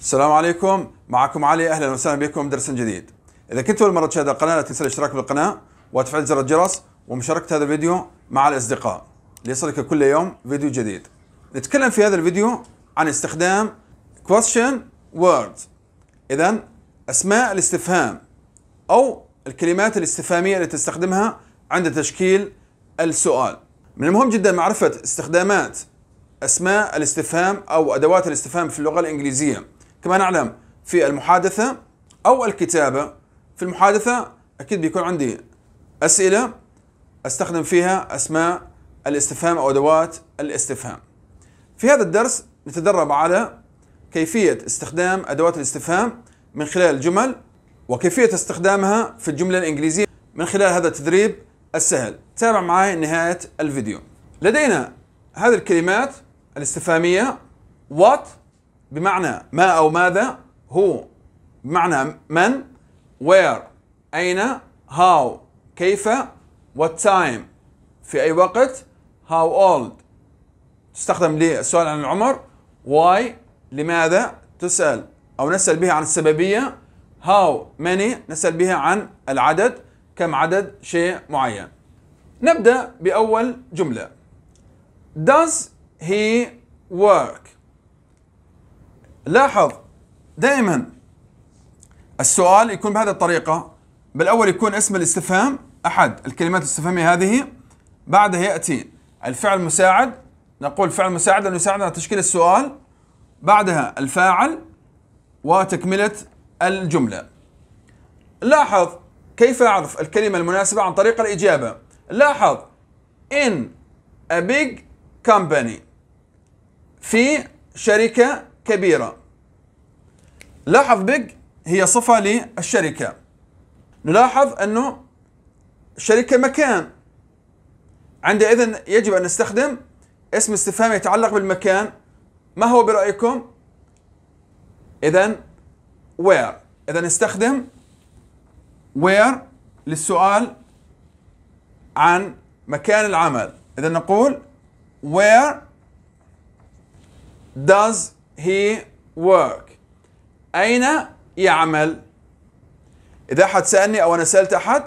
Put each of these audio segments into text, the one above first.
السلام عليكم معكم علي اهلا وسهلا بكم درس جديد اذا كنت اول مره تشاهد القناه لا تنسى الاشتراك بالقناه وتفعيل زر الجرس ومشاركه هذا الفيديو مع الاصدقاء ليصلك كل يوم فيديو جديد نتكلم في هذا الفيديو عن استخدام question words اذا اسماء الاستفهام او الكلمات الاستفهاميه اللي تستخدمها عند تشكيل السؤال من المهم جدا معرفه استخدامات اسماء الاستفهام او ادوات الاستفهام في اللغه الانجليزيه كما نعلم في المحادثة أو الكتابة في المحادثة أكيد بيكون عندي أسئلة أستخدم فيها أسماء الاستفهام أو أدوات الاستفهام في هذا الدرس نتدرب على كيفية استخدام أدوات الاستفهام من خلال الجمل وكيفية استخدامها في الجملة الإنجليزية من خلال هذا التدريب السهل تابع معي نهاية الفيديو لدينا هذه الكلمات الاستفهامية what بمعنى ما أو ماذا هو بمعنى من where أين how كيف what time في أي وقت how old تستخدم للسؤال عن العمر why لماذا تسأل أو نسأل بها عن السببية how many نسأل بها عن العدد كم عدد شيء معين نبدأ بأول جملة Does he work? لاحظ دائما السؤال يكون بهذه الطريقة بالأول يكون اسم الاستفهام أحد الكلمات الاستفهامية هذه بعدها يأتي الفعل المساعد نقول فعل مساعد لأنه يساعدنا على تشكيل السؤال بعدها الفاعل وتكملة الجملة لاحظ كيف أعرف الكلمة المناسبة عن طريق الإجابة لاحظ in a big company في شركة كبيرة لاحظ بيج هي صفة للشركة نلاحظ أنه الشركة مكان عندئذ يجب أن نستخدم اسم استفهام يتعلق بالمكان ما هو برأيكم؟ إذا where إذا نستخدم where للسؤال عن مكان العمل إذا نقول where does he work أين يعمل؟ إذا حد سألني أو أنا سألت أحد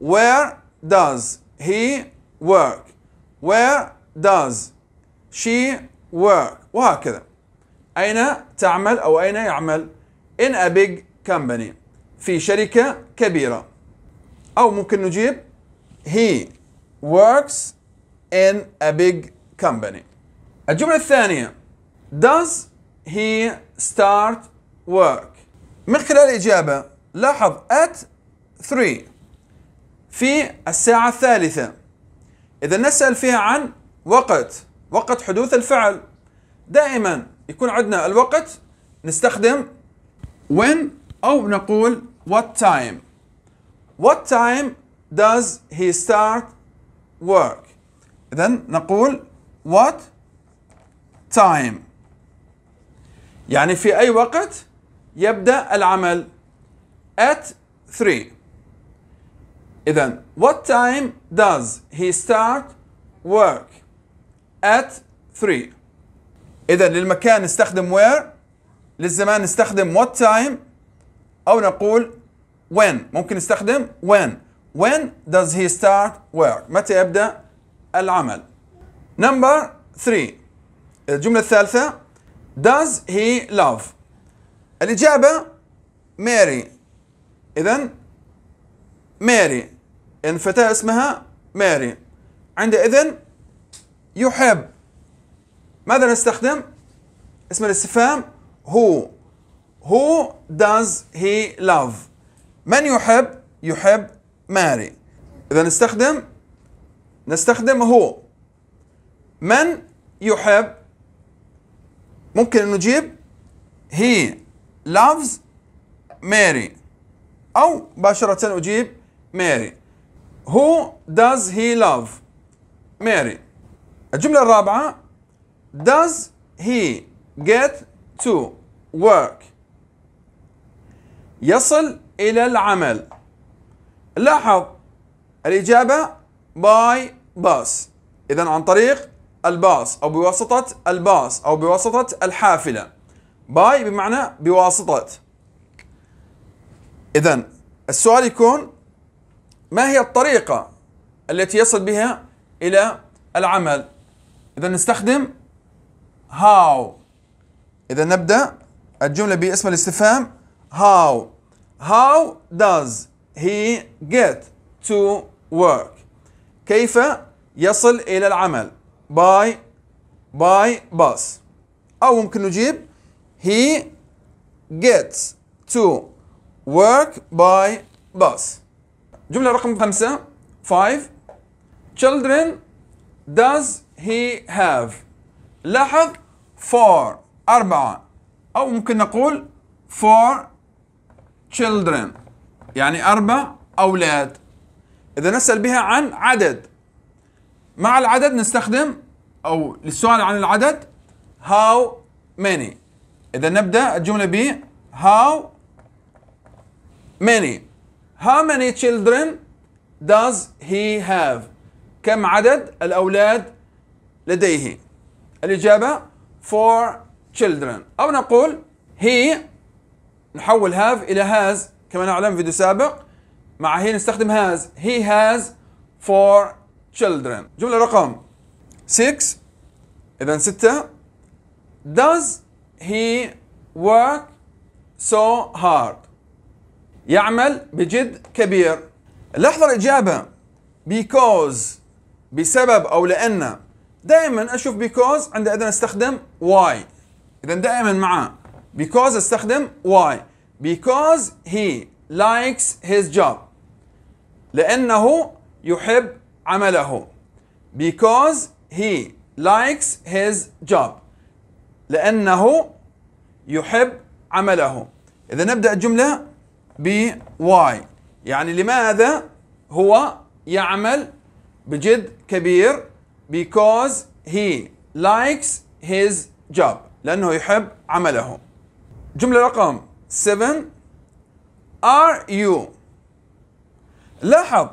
Where does he work? Where does she work? وهكذا أين تعمل أو أين يعمل؟ In a big company في شركة كبيرة أو ممكن نجيب He works in a big company الجملة الثانية Does he start work من خلال الإجابة لاحظ at 3 في الساعة الثالثة إذا نسأل فيها عن وقت وقت حدوث الفعل دائما يكون عندنا الوقت نستخدم when أو نقول what time what time does he start work إذا نقول what time يعني في أي وقت يبدأ العمل at 3 إذا what time does he start work at 3 إذا للمكان نستخدم where للزمان نستخدم what time أو نقول when ممكن نستخدم when when does he start work متى يبدأ العمل number 3 الجملة الثالثة does he love الإجابة ماري إذا ماري إن فتاة اسمها ماري عندئذ يحب ماذا نستخدم؟ اسم الاستفهام هو Who does he love؟ من يحب؟ يحب ماري إذا نستخدم نستخدم هو من يحب ممكن نجيب هي loves Mary أو مباشرة أجيب Mary Who does he love? Mary الجملة الرابعة Does he get to work? يصل إلى العمل لاحظ الإجابة by bus إذا عن طريق الباص أو بواسطة الباص أو بواسطة الحافلة باي بمعنى بواسطة إذا السؤال يكون ما هي الطريقة التي يصل بها إلى العمل إذا نستخدم how إذا نبدأ الجملة باسم الاستفهام how how does he get to work كيف يصل إلى العمل by by bus أو ممكن نجيب He gets to work by bus. جملة رقم خمسة five Children does he have لاحظ four أربعة أو ممكن نقول four children يعني أربع أولاد إذا نسأل بها عن عدد مع العدد نستخدم أو للسؤال عن العدد how many اذا نبدا الجمله ب how many how many children does he have كم عدد الاولاد لديه الاجابه four children او نقول he نحول have الى has كما نعلم فيديو سابق مع هي نستخدم has he has four children جمله رقم 6 اذا 6 does he work so hard يعمل بجد كبير لحظة الإجابة because بسبب أو لأن دائما أشوف because عند إذا استخدم why إذا دائما معاه because استخدم why because he likes his job لأنه يحب عمله because he likes his job لأنه يحب عمله إذا نبدأ الجملة ب why يعني لماذا هو يعمل بجد كبير because he likes his job لأنه يحب عمله جملة رقم 7 are you لاحظ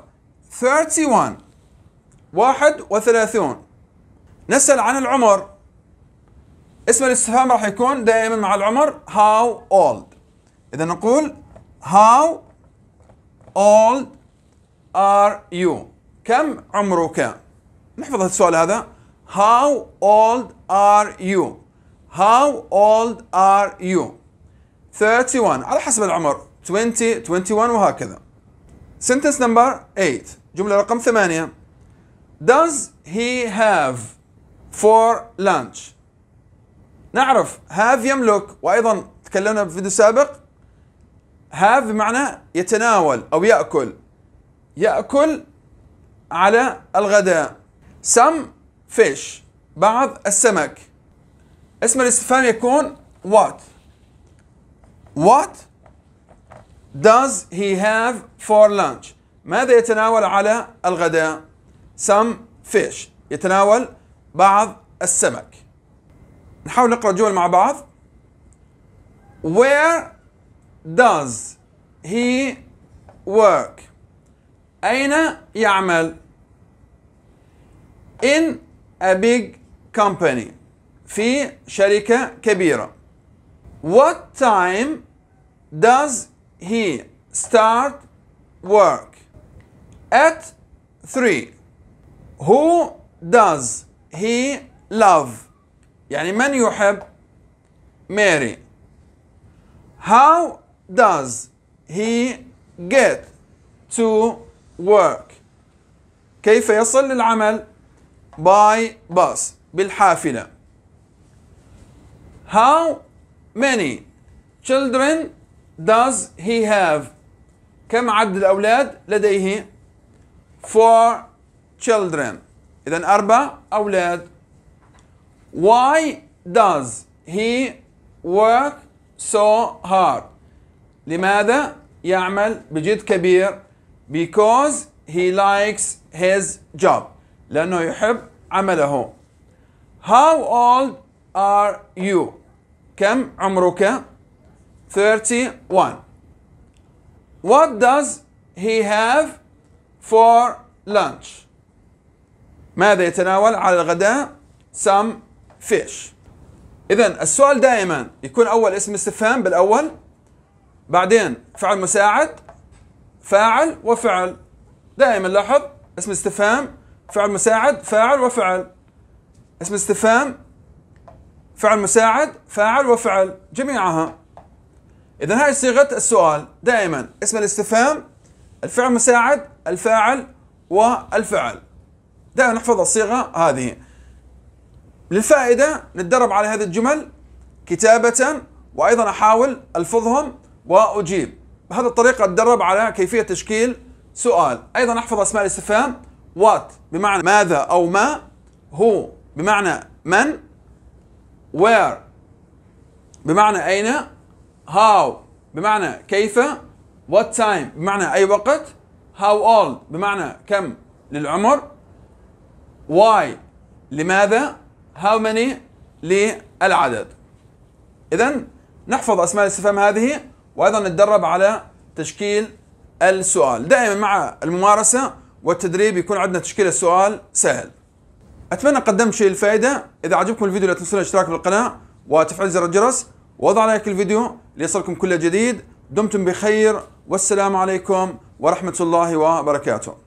31 31 نسأل عن العمر اسم الاستفهام راح يكون دائما مع العمر how old اذا نقول how old are you كم عمرك نحفظ السؤال هذا how old are you how old are you 31 على حسب العمر 20 21 وهكذا sentence number 8 جملة رقم 8 does he have for lunch نعرف هاف يملك وايضا تكلمنا في فيديو سابق هاف بمعنى يتناول او ياكل ياكل على الغداء سم فيش بعض السمك اسم الاستفهام يكون what what does he have for lunch ماذا يتناول على الغداء some fish يتناول بعض السمك نحاول نقرا الجمل مع بعض Where does he work أين يعمل in a big company في شركة كبيرة What time does he start work? At 3 Who does he love? يعني من يحب ماري how does he get to work كيف يصل للعمل by bus بالحافلة how many children does he have كم عدد الأولاد لديه four children إذا أربع أولاد Why does he work so hard? لماذا يعمل بجد كبير؟ Because he likes his job. لأنه يحب عمله. How old are you? كم عمرك؟ 31. What does he have for lunch؟ ماذا يتناول على الغداء؟ Some فيش اذا السؤال دائما يكون اول اسم استفهام بالاول بعدين فعل مساعد فاعل وفعل دائما لاحظ اسم استفهام فعل مساعد فاعل وفعل اسم استفهام فعل مساعد فاعل وفعل جميعها اذا هاي صيغه السؤال دائما اسم الاستفهام الفعل مساعد الفاعل والفعل دائما نحفظ الصيغه هذه للفائدة نتدرب على هذه الجمل كتابة وأيضا أحاول ألفظهم وأجيب بهذه الطريقة أتدرب على كيفية تشكيل سؤال أيضا أحفظ أسماء الاستفهام وات بمعنى ماذا أو ما هو بمعنى من where بمعنى أين how بمعنى كيف what time بمعنى أي وقت how old بمعنى كم للعمر why لماذا هاو ماني للعدد اذا نحفظ اسماء الاستفهام هذه وايضا نتدرب على تشكيل السؤال دائما مع الممارسه والتدريب يكون عندنا تشكيل السؤال سهل اتمنى قدمت شيء الفائده اذا عجبكم الفيديو لا تنسون الاشتراك بالقناه وتفعيل زر الجرس ووضع لايك الفيديو ليصلكم كل جديد دمتم بخير والسلام عليكم ورحمه الله وبركاته